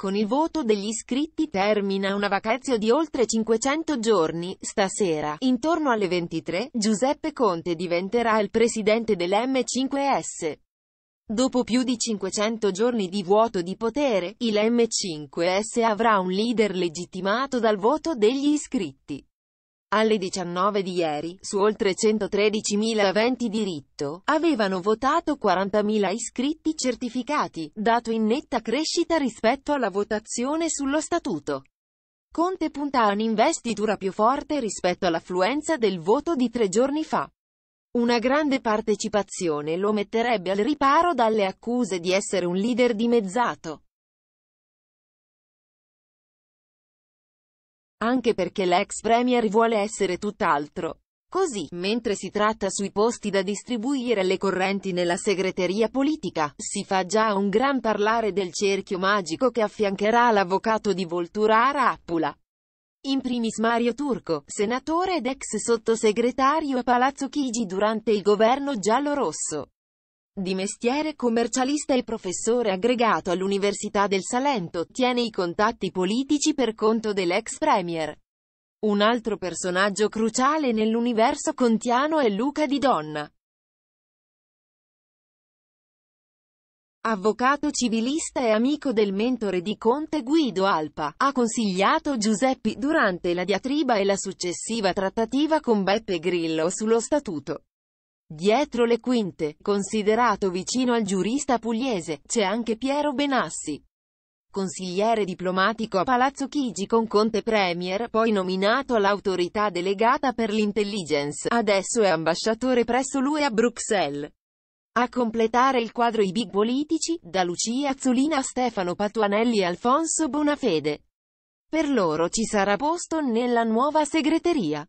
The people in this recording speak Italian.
Con il voto degli iscritti termina una vacanza di oltre 500 giorni. Stasera, intorno alle 23, Giuseppe Conte diventerà il presidente dell'M5S. Dopo più di 500 giorni di vuoto di potere, il M5S avrà un leader legittimato dal voto degli iscritti alle 19 di ieri, su oltre 113.000 aventi diritto, avevano votato 40.000 iscritti certificati, dato in netta crescita rispetto alla votazione sullo statuto. Conte punta a un'investitura più forte rispetto all'affluenza del voto di tre giorni fa. Una grande partecipazione lo metterebbe al riparo dalle accuse di essere un leader dimezzato. Anche perché l'ex premier vuole essere tutt'altro. Così, mentre si tratta sui posti da distribuire alle correnti nella segreteria politica, si fa già un gran parlare del cerchio magico che affiancherà l'avvocato di Volturara Appula. In primis Mario Turco, senatore ed ex sottosegretario a Palazzo Chigi durante il governo giallo-rosso. Di mestiere commercialista e professore aggregato all'Università del Salento, tiene i contatti politici per conto dell'ex premier. Un altro personaggio cruciale nell'universo contiano è Luca Di Donna. Avvocato civilista e amico del mentore di Conte Guido Alpa, ha consigliato Giuseppi durante la diatriba e la successiva trattativa con Beppe Grillo sullo statuto. Dietro le quinte, considerato vicino al giurista pugliese, c'è anche Piero Benassi. Consigliere diplomatico a Palazzo Chigi con Conte Premier, poi nominato all'autorità delegata per l'intelligence, adesso è ambasciatore presso l'UE a Bruxelles. A completare il quadro i big politici, da Lucia Azzolina a Stefano Patuanelli e Alfonso Bonafede. Per loro ci sarà posto nella nuova segreteria.